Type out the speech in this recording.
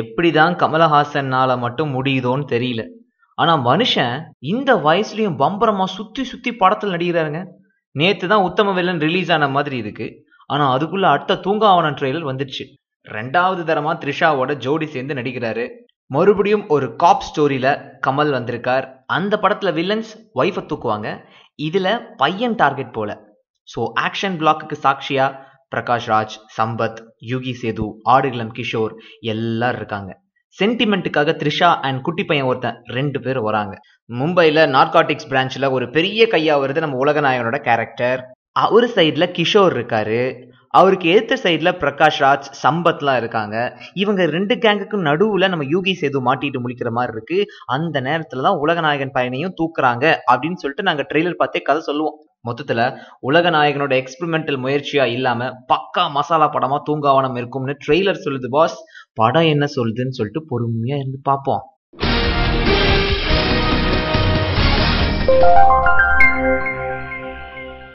எப்படி தான் கமலஹாசனால மட்டும் முடியுதோன்னு தெரியல ஆனா மனுஷன் இந்த வயசுலயும் பம்பரமா சுத்தி சுத்தி படத்தில் நடிக்கிறாருங்க நேத்து தான் உத்தம வில்லன் ரிலீஸ் ஆன மாதிரி இருக்கு ஆனா அதுக்குள்ள அடுத்த தூங்காவனம் ட்ரெய்லர் வந்துடுச்சு ரெண்டாவது தரமா த்ரிஷாவோட ஜோடி சேர்ந்து நடிக்கிறாரு மறுபடியும் ஒரு காப் ஸ்டோரியில கமல் வந்திருக்கார் அந்த படத்துல வில்லன்ஸ் ஒய்ஃபை தூக்குவாங்க இதுல பையன் டார்கெட் போல ஸோ ஆக்ஷன் பிளாக்கு சாட்சியா பிரகாஷ் ராஜ் சம்பத் யுகி சேது ஆடுகளம் கிஷோர் எல்லாரும் இருக்காங்க சென்டிமெண்ட்டுக்காக த்ரிஷா அண்ட் குட்டி பையன் ஒருத்தன் ரெண்டு பேர் வராங்க மும்பையில் நார்காட்டிக்ஸ் பிரான்ச்சில் ஒரு பெரிய கையாக வருது நம்ம உலகநாயகனோட கேரக்டர் அவர் சைடில் கிஷோர் இருக்காரு அவருக்கு எடுத்த சைடில் பிரகாஷ் ராஜ் சம்பத்லாம் இருக்காங்க இவங்க ரெண்டு கேங்குக்கும் நடுவில் நம்ம யூகி சேது மாட்டிட்டு முழிக்கிற மாதிரி இருக்கு அந்த நேரத்தில் தான் உலகநாயகன் பயனையும் தூக்குறாங்க அப்படின்னு சொல்லிட்டு நாங்கள் ட்ரெய்லர் பார்த்தே கதை சொல்லுவோம் மொத்தத்துல உலக நாயகனோட எக்ஸ்பிரிமெண்டல் முயற்சியா இல்லாம பக்கா மசாலா படமா தூங்காவனம் இருக்கும்னு ட்ரெய்லர் சொல்லுது பாஸ் படம் என்ன சொல்லுதுன்னு சொல்லிட்டு பொறுமையா இருந்து பார்ப்போம்